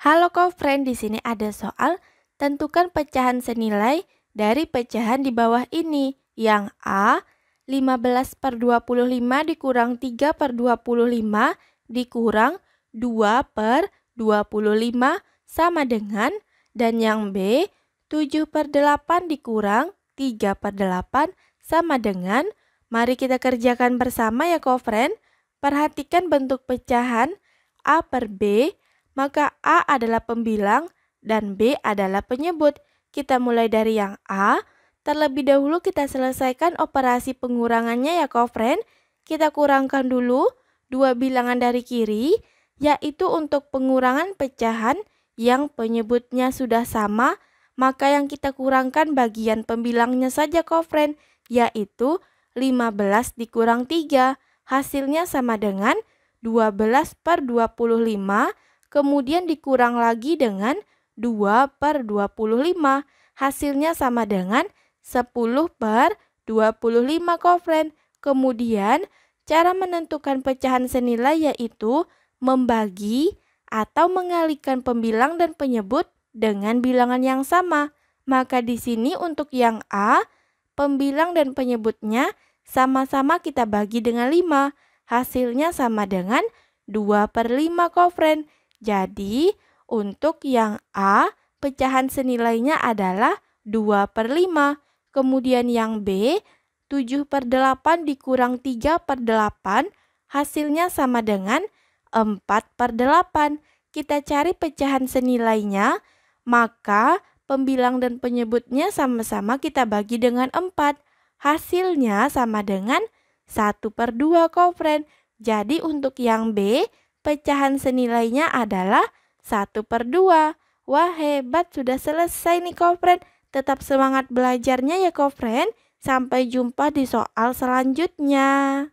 Halo friend, di sini ada soal tentukan pecahan senilai dari pecahan di bawah ini yang A 15 per 25 dikurang 3 per 25 dikurang 2 per 25 sama dengan dan yang B 7 per 8 dikurang 3 per 8 sama dengan mari kita kerjakan bersama ya friend. Perhatikan bentuk pecahan A per B maka A adalah pembilang dan B adalah penyebut. Kita mulai dari yang A. Terlebih dahulu kita selesaikan operasi pengurangannya ya kofren. Kita kurangkan dulu dua bilangan dari kiri, yaitu untuk pengurangan pecahan yang penyebutnya sudah sama, maka yang kita kurangkan bagian pembilangnya saja kofren, yaitu 15 dikurang 3. Hasilnya sama dengan 12 per 25 kemudian dikurang lagi dengan 2 per 25. Hasilnya sama dengan 10 per 25 kofren Kemudian, cara menentukan pecahan senilai yaitu membagi atau mengalihkan pembilang dan penyebut dengan bilangan yang sama. Maka di sini untuk yang A, pembilang dan penyebutnya sama-sama kita bagi dengan 5. Hasilnya sama dengan 2 per 5 kofren jadi, untuk yang A, pecahan senilainya adalah 2 per 5. Kemudian yang B, 7 per 8 dikurang 3 per 8, hasilnya sama dengan 4 per 8. Kita cari pecahan senilainya, maka pembilang dan penyebutnya sama-sama kita bagi dengan 4. Hasilnya sama dengan 1 per 2 kofren. Jadi untuk yang B, pecahan senilainya adalah 1 per 2. Wah hebat, sudah selesai nih Kofren. Tetap semangat belajarnya ya Kofren. Sampai jumpa di soal selanjutnya.